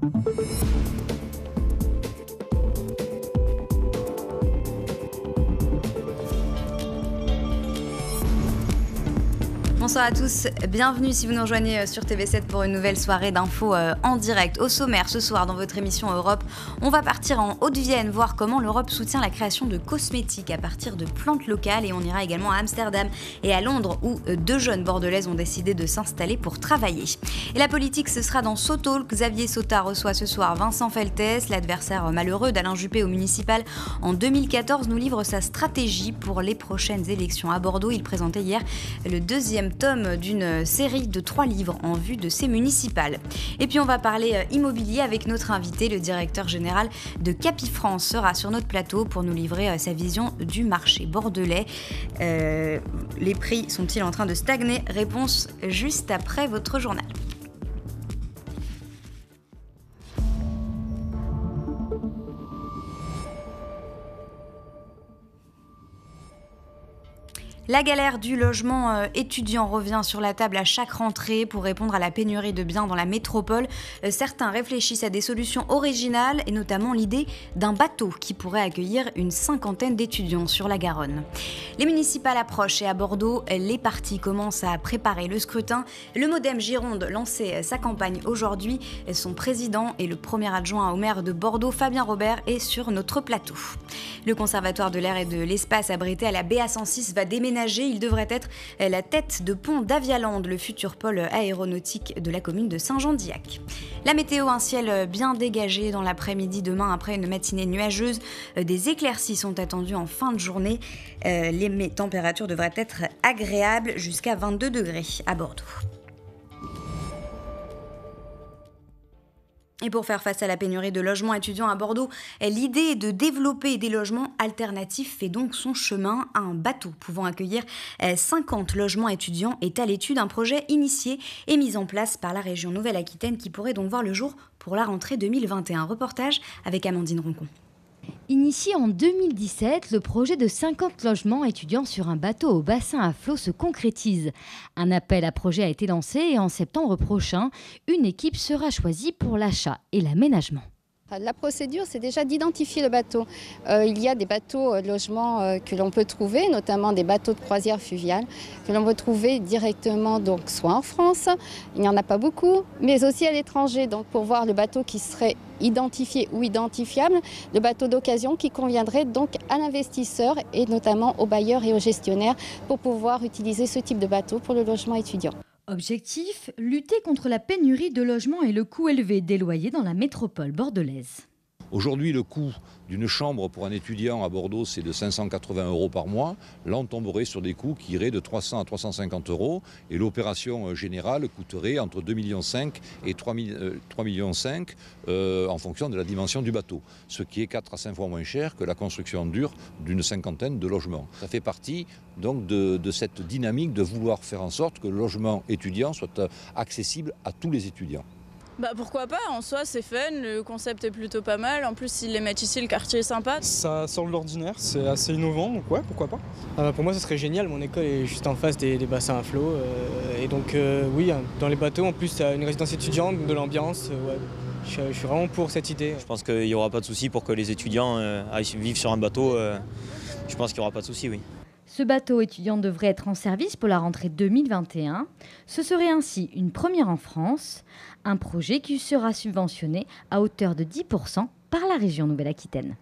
すいません。Bonsoir à tous, bienvenue si vous nous rejoignez euh, sur TV7 pour une nouvelle soirée d'infos euh, en direct. Au sommaire ce soir dans votre émission Europe, on va partir en Haute-Vienne voir comment l'Europe soutient la création de cosmétiques à partir de plantes locales et on ira également à Amsterdam et à Londres où euh, deux jeunes bordelaises ont décidé de s'installer pour travailler. Et la politique ce sera dans Sotol, Xavier Sota reçoit ce soir Vincent Feltes, l'adversaire malheureux d'Alain Juppé au municipal en 2014 nous livre sa stratégie pour les prochaines élections à Bordeaux. Il présentait hier le deuxième tome d'une série de trois livres en vue de ces municipales. Et puis on va parler euh, immobilier avec notre invité, le directeur général de Capifrance sera sur notre plateau pour nous livrer euh, sa vision du marché bordelais. Euh, les prix sont-ils en train de stagner Réponse juste après votre journal. La galère du logement euh, étudiant revient sur la table à chaque rentrée pour répondre à la pénurie de biens dans la métropole. Euh, certains réfléchissent à des solutions originales et notamment l'idée d'un bateau qui pourrait accueillir une cinquantaine d'étudiants sur la Garonne. Les municipales approchent et à Bordeaux, les partis commencent à préparer le scrutin. Le Modem Gironde lançait sa campagne aujourd'hui. Son président et le premier adjoint au maire de Bordeaux, Fabien Robert, est sur notre plateau. Le Conservatoire de l'air et de l'espace abrité à la BA106 va déménager. Il devrait être la tête de pont d'Avialande, le futur pôle aéronautique de la commune de Saint-Jean-d'Iac. La météo, un ciel bien dégagé dans l'après-midi demain après une matinée nuageuse. Des éclaircies sont attendues en fin de journée. Euh, les températures devraient être agréables jusqu'à 22 degrés à Bordeaux. Et pour faire face à la pénurie de logements étudiants à Bordeaux, l'idée de développer des logements alternatifs fait donc son chemin à un bateau pouvant accueillir 50 euh, logements étudiants est à l'étude un projet initié et mis en place par la région Nouvelle-Aquitaine qui pourrait donc voir le jour pour la rentrée 2021. Reportage avec Amandine Roncon. Initié en 2017, le projet de 50 logements étudiants sur un bateau au bassin à flot se concrétise. Un appel à projet a été lancé et en septembre prochain, une équipe sera choisie pour l'achat et l'aménagement. La procédure, c'est déjà d'identifier le bateau. Euh, il y a des bateaux euh, de logement euh, que l'on peut trouver, notamment des bateaux de croisière fluviale, que l'on peut trouver directement, donc soit en France, il n'y en a pas beaucoup, mais aussi à l'étranger. Donc pour voir le bateau qui serait identifié ou identifiable, le bateau d'occasion qui conviendrait donc à l'investisseur et notamment aux bailleurs et aux gestionnaires pour pouvoir utiliser ce type de bateau pour le logement étudiant. Objectif, lutter contre la pénurie de logements et le coût élevé des loyers dans la métropole bordelaise. Aujourd'hui, le coût d'une chambre pour un étudiant à Bordeaux, c'est de 580 euros par mois. Là, on tomberait sur des coûts qui iraient de 300 à 350 euros. Et l'opération euh, générale coûterait entre 2,5 millions et 3,5 euh, millions euh, en fonction de la dimension du bateau. Ce qui est 4 à 5 fois moins cher que la construction dure d'une cinquantaine de logements. Ça fait partie donc de cette dynamique de vouloir faire en sorte que le logement étudiant soit accessible à tous les étudiants. Bah pourquoi pas, en soi c'est fun, le concept est plutôt pas mal, en plus ils les mettent ici, le quartier est sympa. Ça sort de l'ordinaire, c'est assez innovant, donc ouais, pourquoi pas. Ah, bah, pour moi ça serait génial, mon école est juste en face des, bassins à flot, euh, et donc euh, oui, hein, dans les bateaux en plus t'as une résidence étudiante, de l'ambiance, euh, Je, suis vraiment pour cette idée. Je pense qu'il n'y aura pas de souci pour que les étudiants aillent vivre sur un bateau. je pense qu'il n'y aura pas de souci, oui. Ce bateau étudiant devrait être en service pour la rentrée 2021. Ce serait ainsi une première en France, un projet qui sera subventionné à hauteur de 10% par la région Nouvelle-Aquitaine.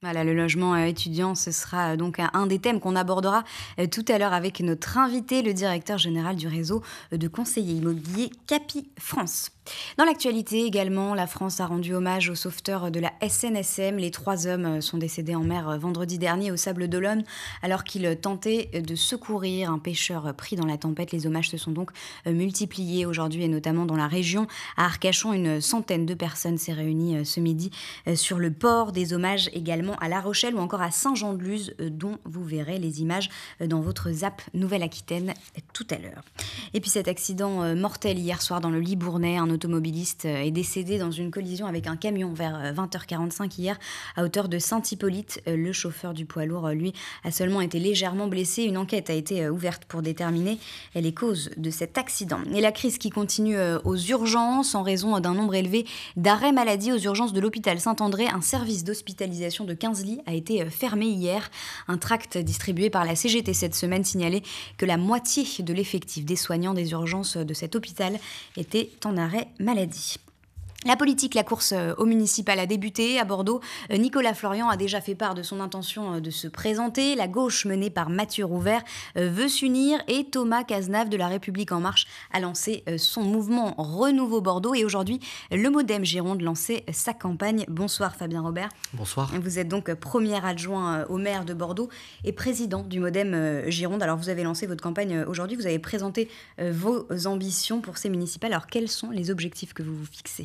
Voilà, le logement euh, étudiant, ce sera euh, donc un des thèmes qu'on abordera euh, tout à l'heure avec notre invité, le directeur général du réseau de conseillers immobiliers Capi France. Dans l'actualité également, la France a rendu hommage aux sauveteurs de la SNSM. Les trois hommes sont décédés en mer vendredi dernier au Sable d'Olonne alors qu'ils tentaient de secourir un pêcheur pris dans la tempête. Les hommages se sont donc multipliés aujourd'hui et notamment dans la région. À Arcachon, une centaine de personnes s'est réunie euh, ce midi euh, sur le port. Des hommages également à La Rochelle ou encore à Saint-Jean-de-Luz euh, dont vous verrez les images dans votre zap Nouvelle-Aquitaine tout à l'heure. Et puis cet accident mortel hier soir dans le Libournais, automobiliste euh, est décédé dans une collision avec un camion vers 20h45 euh, hier à hauteur de Saint-Hippolyte. Euh, le chauffeur du poids lourd, lui, a seulement été légèrement blessé. Une enquête a été ouverte pour déterminer les causes de cet accident. Et la crise qui continue aux urgences en raison d'un nombre élevé d'arrêts maladie aux urgences de l'hôpital Saint-André. Un service d'hospitalisation de 15 lits a été fermé hier. Un tract distribué par la CGT cette semaine signalait que la moitié de l'effectif des soignants des urgences de cet hôpital était en arrêt maladie. La politique, la course euh, au municipal a débuté. À Bordeaux, euh, Nicolas Florian a déjà fait part de son intention euh, de se présenter. La gauche, menée par Mathieu Rouvert, veut s'unir et Thomas Cazenave de La République En Marche a lancé son mouvement Renouveau Bordeaux. Et aujourd'hui, le Modem Gironde lançait sa campagne. Bonsoir Fabien Robert. Bonsoir. Vous êtes donc premier adjoint au maire de Bordeaux et président du Modem Gironde. Alors vous avez lancé votre campagne aujourd'hui, vous avez présenté vos ambitions pour ces municipales. Alors quels sont les objectifs que vous vous fixez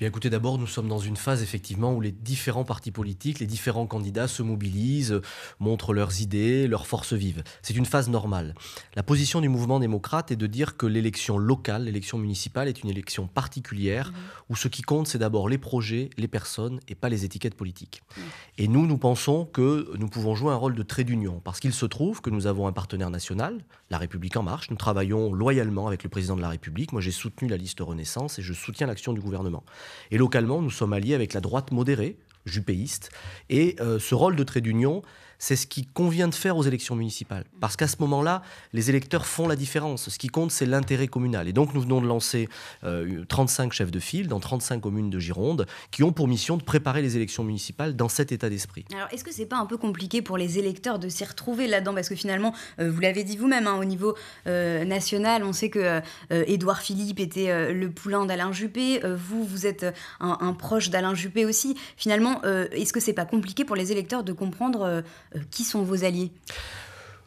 Bien écoutez, d'abord, nous sommes dans une phase effectivement où les différents partis politiques, les différents candidats se mobilisent, montrent leurs idées, leurs forces vives. C'est une phase normale. La position du mouvement démocrate est de dire que l'élection locale, l'élection municipale est une élection particulière mhm. où ce qui compte, c'est d'abord les projets, les personnes et pas les étiquettes politiques. Mhm. Et nous, nous pensons que nous pouvons jouer un rôle de trait d'union parce qu'il se trouve que nous avons un partenaire national, La République en marche. Nous travaillons loyalement avec le président de la République. Moi, j'ai soutenu la liste Renaissance et je soutiens l'action du gouvernement. Et localement, nous sommes alliés avec la droite modérée, jupéiste. Et euh, ce rôle de trait d'union, c'est ce qui convient de faire aux élections municipales. Parce qu'à ce moment-là, les électeurs font la différence. Ce qui compte, c'est l'intérêt communal. Et donc, nous venons de lancer 35 euh, chefs de file dans 35 communes de Gironde qui ont pour mission de préparer les élections municipales dans cet état d'esprit. Alors, est-ce que c'est pas un peu compliqué pour les électeurs de s'y retrouver là-dedans Parce que finalement, euh, vous l'avez dit vous-même, hein, au niveau euh, national, on sait que Édouard Philippe était le poulain d'Alain Juppé. vous, vous êtes un, proche d'Alain Juppé aussi. Finalement, est-ce que c'est pas compliqué pour les électeurs de comprendre euh, qui sont vos alliés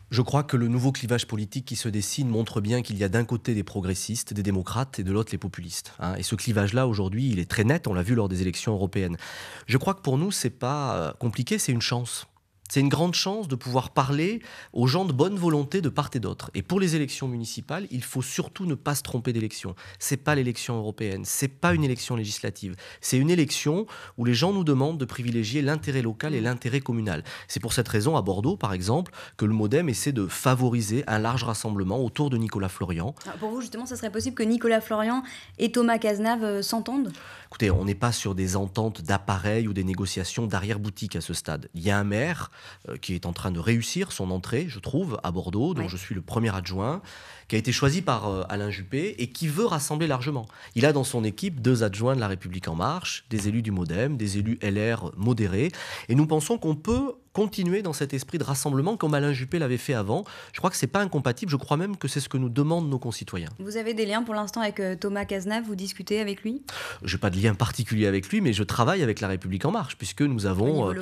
je crois que le nouveau clivage politique qui se dessine montre bien qu'il y a d'un côté des progressistes, des démocrates et de l'autre les populistes. Hein. Et ce clivage-là, aujourd'hui, il est très net, on l'a vu lors des élections européennes. Je crois que pour nous, c'est pas euh, compliqué, c'est une chance. C'est une grande chance de pouvoir parler aux gens de bonne volonté de part et d'autre. Et pour les élections municipales, il faut surtout ne pas se tromper d'élection. C'est pas l'élection européenne, c'est pas une élection législative. C'est une élection où les gens nous demandent de privilégier l'intérêt local et mmh. l'intérêt communal. C'est pour cette raison à Bordeaux, par exemple, que le MoDem essaie de favoriser un large rassemblement autour de Nicolas Florian. Ah, pour vous, justement, ça serait possible que Nicolas Florian et Thomas Cazenave euh, s'entendent Écoutez, on n'est pas sur des ententes d'appareil ou des négociations d'arrière-boutique à ce stade. Il y a un maire euh, qui est en train de réussir son entrée, je trouve, à Bordeaux, dont je suis le premier adjoint, qui a été choisi par euh, Alain Juppé et qui veut rassembler largement. Il a dans son équipe deux adjoints de La République en marche, des élus du MoDem, des élus LR modérés, et nous pensons qu'on peut continuer dans cet esprit de rassemblement comme Alain Juppé l'avait fait avant. Je crois que c'est pas incompatible, je crois même que c'est ce que nous demandent nos concitoyens. Vous avez des liens pour l'instant avec euh, Thomas Cazenave, vous discutez avec lui Je n'ai pas de lien particulier avec lui, mais je travaille avec La République En Marche, puisque nous avons... Euh,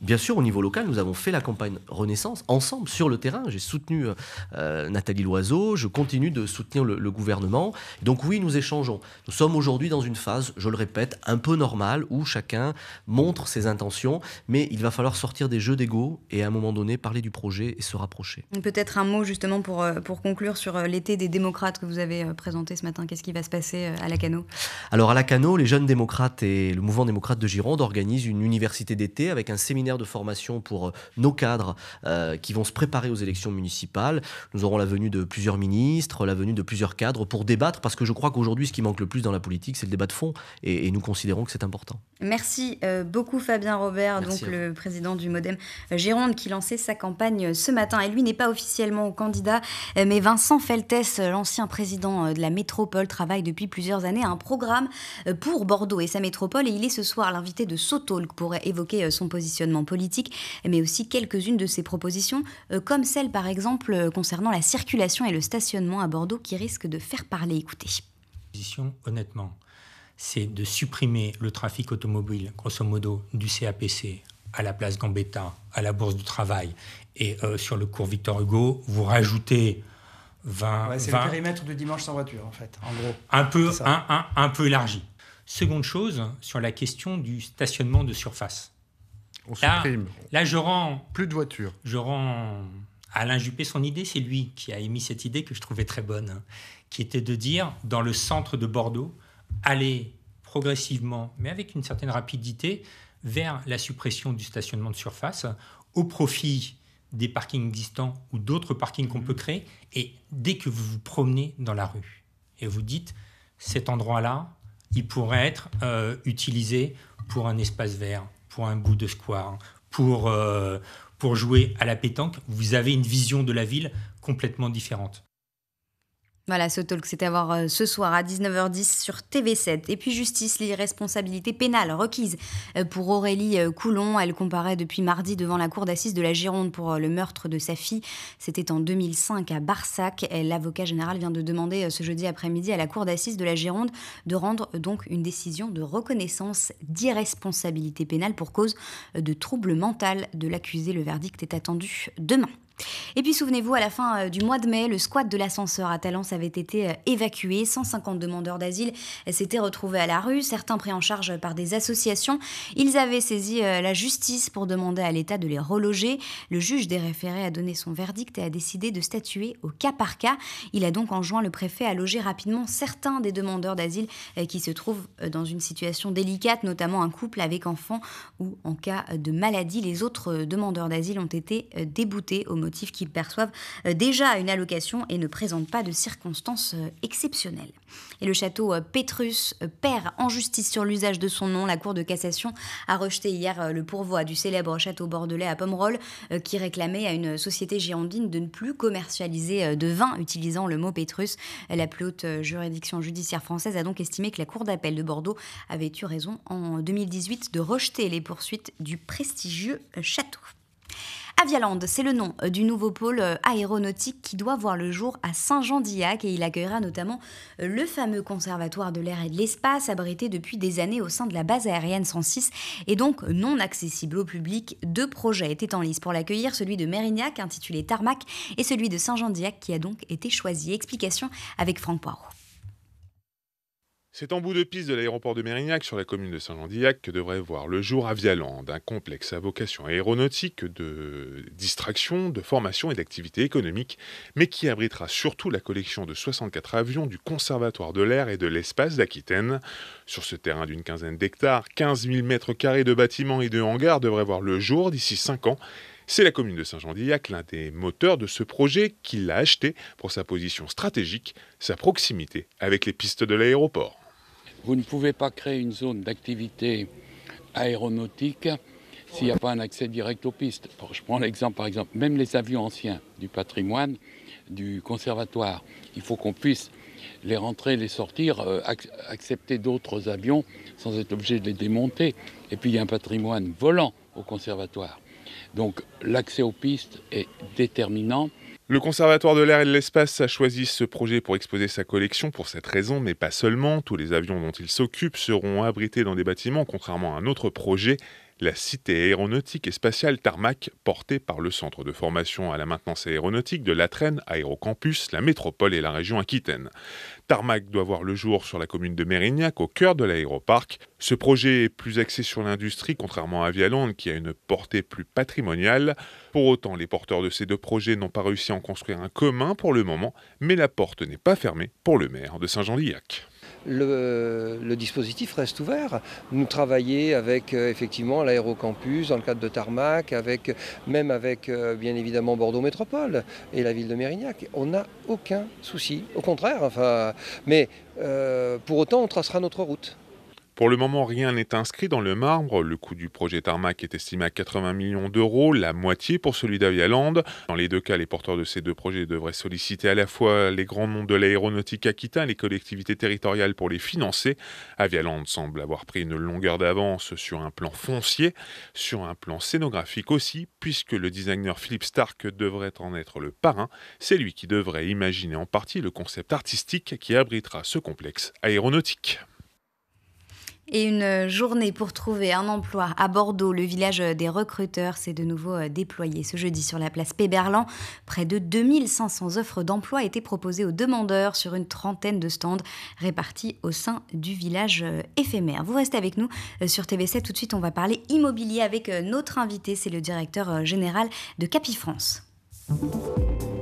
bien sûr, au niveau local, nous avons fait la campagne Renaissance ensemble, sur le terrain. J'ai soutenu euh, Nathalie Loiseau, je continue de soutenir le, le gouvernement. Donc oui, nous échangeons. Nous sommes aujourd'hui dans une phase, je le répète, un peu normale, où chacun montre ses intentions, mais il va falloir sortir des jeux d'ego et à un moment donné parler du projet et se rapprocher. Peut-être un mot justement pour, euh, pour conclure sur euh, l'été des démocrates que vous avez euh, présenté ce matin. Qu'est-ce qui va se passer à Lacano Alors à Lacano, les jeunes démocrates et le mouvement démocrate de Gironde organisent une université d'été avec un séminaire de formation pour nos cadres qui vont se préparer aux élections municipales. Nous aurons la venue de plusieurs ministres, la venue de plusieurs cadres pour débattre parce que je crois qu'aujourd'hui ce qui manque le plus dans la politique c'est le débat de fond et, nous considérons que c'est important. Merci beaucoup Fabien Robert, donc le président du modèle Modem qui lançait sa campagne ce matin. Et lui n'est pas officiellement candidat, euh, mais Vincent Feltès, euh, l'ancien président euh, de la métropole, travaille depuis plusieurs années à un programme pour Bordeaux et sa métropole. Et il est ce soir l'invité de qui pour évoquer son positionnement politique, mais aussi quelques-unes de ses propositions, comme celle par exemple concernant la circulation et le stationnement à Bordeaux qui risque de faire parler. Écoutez. Position, honnêtement, c'est de supprimer le trafic automobile, grosso modo, du CAPC à la place Gambetta, à la Bourse du Travail et euh, sur le cours Victor Hugo, vous rajoutez 20. c'est le périmètre de Dimanche sans voiture, en fait, en gros. Un peu, un, peu élargi. Seconde chose, sur la question du stationnement de surface. On là, supprime. Là, je rends. Plus de voitures. Je rends Alain Juppé son idée. C'est lui qui a émis cette idée que je trouvais très bonne, qui était de dire, dans le centre de Bordeaux, aller progressivement, mais avec une certaine rapidité, vers la suppression du stationnement de surface au profit des parkings existants ou d'autres parkings qu'on peut mmh. créer. Et dès que vous vous promenez dans la rue et vous dites, cet endroit-là, il pourrait être euh, utilisé pour un espace vert, pour un bout de square, pour, euh, pour jouer à la pétanque, vous avez une vision de la ville complètement différente. Voilà, ce talk, c'était à voir euh, ce soir à 19h10 sur TV7. Et puis justice, l'irresponsabilité pénale requise euh, pour Aurélie euh, Coulon. Elle comparait depuis mardi devant la cour d'assises de la Gironde pour le meurtre de sa fille. C'était en 2005 à Barsac. L'avocat général vient de demander ce jeudi après-midi à la cour d'assises de la Gironde de rendre donc une décision de reconnaissance d'irresponsabilité pénale pour cause de trouble mental de l'accusé. Le verdict est attendu demain. Et puis souvenez-vous, à la fin euh, du mois de mai, le squat de l'ascenseur à Talence avait été euh, évacué. 150 demandeurs d'asile s'étaient retrouvés à la rue, certains pris en charge par des associations. Ils avaient saisi euh, la justice pour demander à l'État de les reloger. Le juge des référés a donné son verdict et a décidé de statuer au cas par cas. Il a donc enjoint le préfet à loger rapidement certains des demandeurs d'asile qui se trouvent dans une situation délicate, notamment un couple avec enfant ou en cas de maladie. Les autres demandeurs d'asile ont été déboutés au motif motif qu'ils perçoivent euh, déjà une allocation et ne présentent pas de circonstances euh, exceptionnelles. Et le château euh, Pétrus perd en justice sur l'usage de son nom. La Cour de cassation a rejeté hier le pourvoi du célèbre château bordelais à Pomerol qui réclamait à une société girondine de ne plus commercialiser de vin utilisant le mot Pétrus. La plus haute juridiction judiciaire française a donc estimé que la Cour d'appel de Bordeaux avait eu raison en 2018 de rejeter les poursuites du prestigieux château. Avialand, c'est le nom euh, du nouveau pôle euh, aéronautique qui doit voir le jour à saint jean diac et il accueillera notamment euh, le fameux conservatoire de l'air et de l'espace abrité depuis des années au sein de la base aérienne 106 et donc non accessible au public. Deux projets étaient en lice pour l'accueillir, celui de Mérignac intitulé Tarmac et celui de saint jean diac qui a donc été choisi. Explication avec Franck Poirot. C'est en bout de piste de l'aéroport de Mérignac, sur la commune de saint jean que devrait voir le jour à Vialand, un complexe à vocation aéronautique de distraction, de formation et d'activité économique, mais qui abritera surtout la collection de 64 avions du Conservatoire de l'air et de l'espace d'Aquitaine. Sur ce terrain d'une quinzaine d'hectares, 15 000 mètres carrés de bâtiments et de hangars devraient voir le jour d'ici 5 ans. C'est la commune de saint jean l'un des moteurs de ce projet, qui l'a acheté pour sa position stratégique, sa proximité avec les pistes de l'aéroport. Vous ne pouvez pas créer une zone d'activité aéronautique s'il n'y a pas un accès direct aux pistes. Je prends l'exemple, par exemple, même les avions anciens du patrimoine, du conservatoire, il faut qu'on puisse les rentrer, les sortir, euh, accepter d'autres avions sans être obligé de les démonter. Et puis il y a un patrimoine volant au conservatoire. Donc l'accès aux pistes est déterminant le Conservatoire de l'air et de l'espace a choisi ce projet pour exposer sa collection pour cette raison, mais pas seulement. Tous les avions dont il s'occupe seront abrités dans des bâtiments, contrairement à un autre projet la cité aéronautique et spatiale Tarmac, portée par le centre de formation à la maintenance aéronautique de l'Atrène, Aérocampus, la métropole et la région Aquitaine. Tarmac doit voir le jour sur la commune de Mérignac, au cœur de l'aéroparc. Ce projet est plus axé sur l'industrie, contrairement à Vialand, qui a une portée plus patrimoniale. Pour autant, les porteurs de ces deux projets n'ont pas réussi à en construire un commun pour le moment, mais la porte n'est pas fermée pour le maire de Saint-Jean-d'Illac le, dispositif reste ouvert. Nous travaillons avec euh, effectivement l'aérocampus dans le cadre de Tarmac, avec, même avec euh, bien évidemment Bordeaux Métropole et la ville de Mérignac. On n'a aucun souci, au contraire. mais euh, pour autant, on tracera notre route. Pour le moment, rien n'est inscrit dans le marbre. Le coût du projet Tarmac est estimé à 80 millions d'euros, la moitié pour celui d'Avialand. Dans les deux cas, les porteurs de ces deux projets devraient solliciter à la fois les grands noms de l'aéronautique Aquitaine et les collectivités territoriales pour les financer. Avialand semble avoir pris une longueur d'avance sur un plan foncier, sur un plan scénographique aussi, puisque le designer Philippe Stark devrait en être le parrain. C'est lui qui devrait imaginer en partie le concept artistique qui abritera ce complexe aéronautique. Et une journée pour trouver un emploi à Bordeaux, le village des recruteurs s'est de nouveau euh, déployé ce jeudi sur la place Péberlan. Près de 2500 offres d'emploi étaient proposées aux demandeurs sur une trentaine de stands répartis au sein du village euh, éphémère. Vous restez avec nous euh, sur TV7. Tout de suite, on va parler immobilier avec notre invité. C'est le directeur général de Capifrance. France.